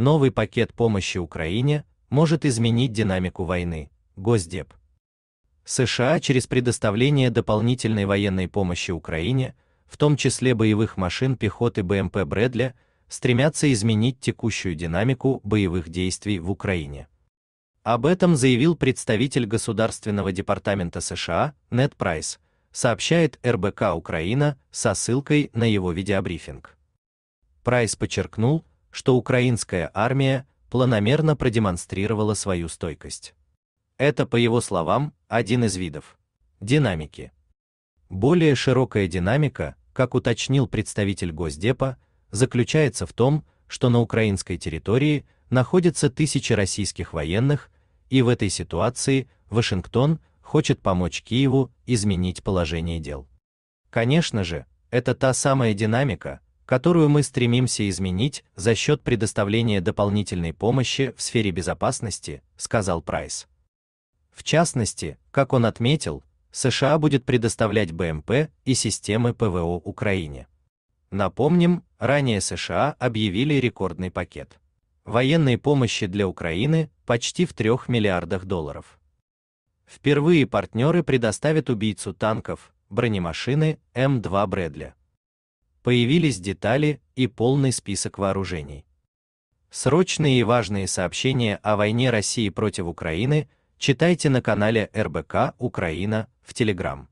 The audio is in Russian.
Новый пакет помощи Украине может изменить динамику войны. Госдеп. США через предоставление дополнительной военной помощи Украине, в том числе боевых машин пехоты БМП Брэдля, стремятся изменить текущую динамику боевых действий в Украине. Об этом заявил представитель Государственного департамента США Нед Прайс, сообщает РБК Украина со ссылкой на его видеобрифинг. Прайс подчеркнул, что украинская армия планомерно продемонстрировала свою стойкость. Это, по его словам, один из видов динамики. Более широкая динамика, как уточнил представитель Госдепа, заключается в том, что на украинской территории находятся тысячи российских военных, и в этой ситуации Вашингтон хочет помочь Киеву изменить положение дел. Конечно же, это та самая динамика, которую мы стремимся изменить за счет предоставления дополнительной помощи в сфере безопасности, сказал Прайс. В частности, как он отметил, США будет предоставлять БМП и системы ПВО Украине. Напомним, ранее США объявили рекордный пакет военной помощи для Украины почти в 3 миллиардах долларов. Впервые партнеры предоставят убийцу танков, бронемашины М2 Брэдли появились детали и полный список вооружений. Срочные и важные сообщения о войне России против Украины читайте на канале РБК Украина в Телеграм.